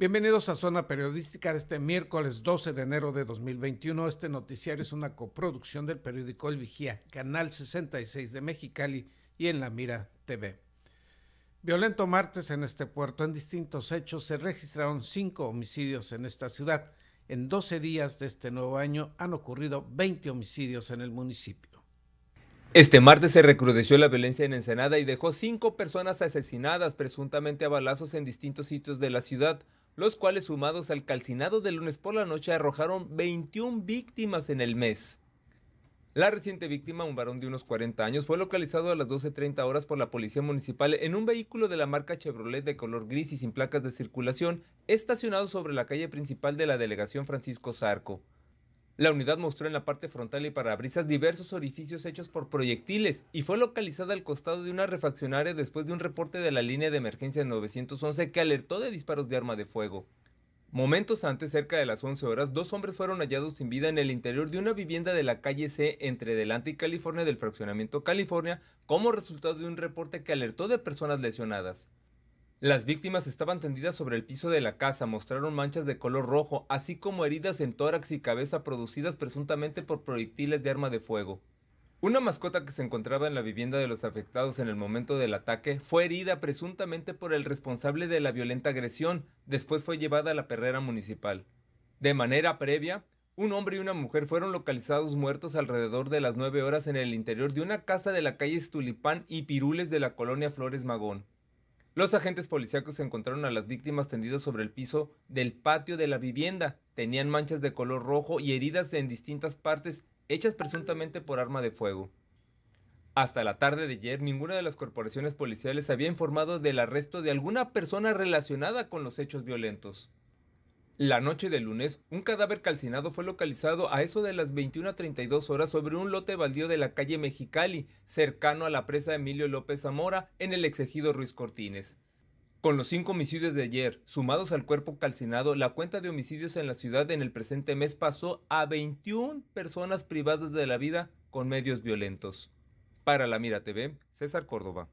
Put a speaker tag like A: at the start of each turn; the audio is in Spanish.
A: Bienvenidos a Zona Periodística de este miércoles 12 de enero de 2021. Este noticiario es una coproducción del periódico El Vigía, Canal 66 de Mexicali y en La Mira TV. Violento martes en este puerto, en distintos hechos, se registraron cinco homicidios en esta ciudad. En 12 días de este nuevo año han ocurrido 20 homicidios en el municipio.
B: Este martes se recrudeció la violencia en Ensenada y dejó cinco personas asesinadas presuntamente a balazos en distintos sitios de la ciudad, los cuales sumados al calcinado de lunes por la noche arrojaron 21 víctimas en el mes. La reciente víctima, un varón de unos 40 años, fue localizado a las 12.30 horas por la policía municipal en un vehículo de la marca Chevrolet de color gris y sin placas de circulación, estacionado sobre la calle principal de la delegación Francisco Zarco. La unidad mostró en la parte frontal y parabrisas diversos orificios hechos por proyectiles y fue localizada al costado de una refaccionaria después de un reporte de la línea de emergencia 911 que alertó de disparos de arma de fuego. Momentos antes, cerca de las 11 horas, dos hombres fueron hallados sin vida en el interior de una vivienda de la calle C entre Delante y California del fraccionamiento California como resultado de un reporte que alertó de personas lesionadas. Las víctimas estaban tendidas sobre el piso de la casa, mostraron manchas de color rojo, así como heridas en tórax y cabeza producidas presuntamente por proyectiles de arma de fuego. Una mascota que se encontraba en la vivienda de los afectados en el momento del ataque fue herida presuntamente por el responsable de la violenta agresión, después fue llevada a la perrera municipal. De manera previa, un hombre y una mujer fueron localizados muertos alrededor de las 9 horas en el interior de una casa de la calle Estulipán y Pirules de la colonia Flores Magón. Los agentes policíacos encontraron a las víctimas tendidas sobre el piso del patio de la vivienda. Tenían manchas de color rojo y heridas en distintas partes hechas presuntamente por arma de fuego. Hasta la tarde de ayer, ninguna de las corporaciones policiales había informado del arresto de alguna persona relacionada con los hechos violentos. La noche del lunes, un cadáver calcinado fue localizado a eso de las 32 horas sobre un lote baldío de la calle Mexicali, cercano a la presa Emilio López Zamora, en el exegido Ruiz Cortines. Con los cinco homicidios de ayer, sumados al cuerpo calcinado, la cuenta de homicidios en la ciudad en el presente mes pasó a 21 personas privadas de la vida con medios violentos. Para la Mira TV, César Córdoba.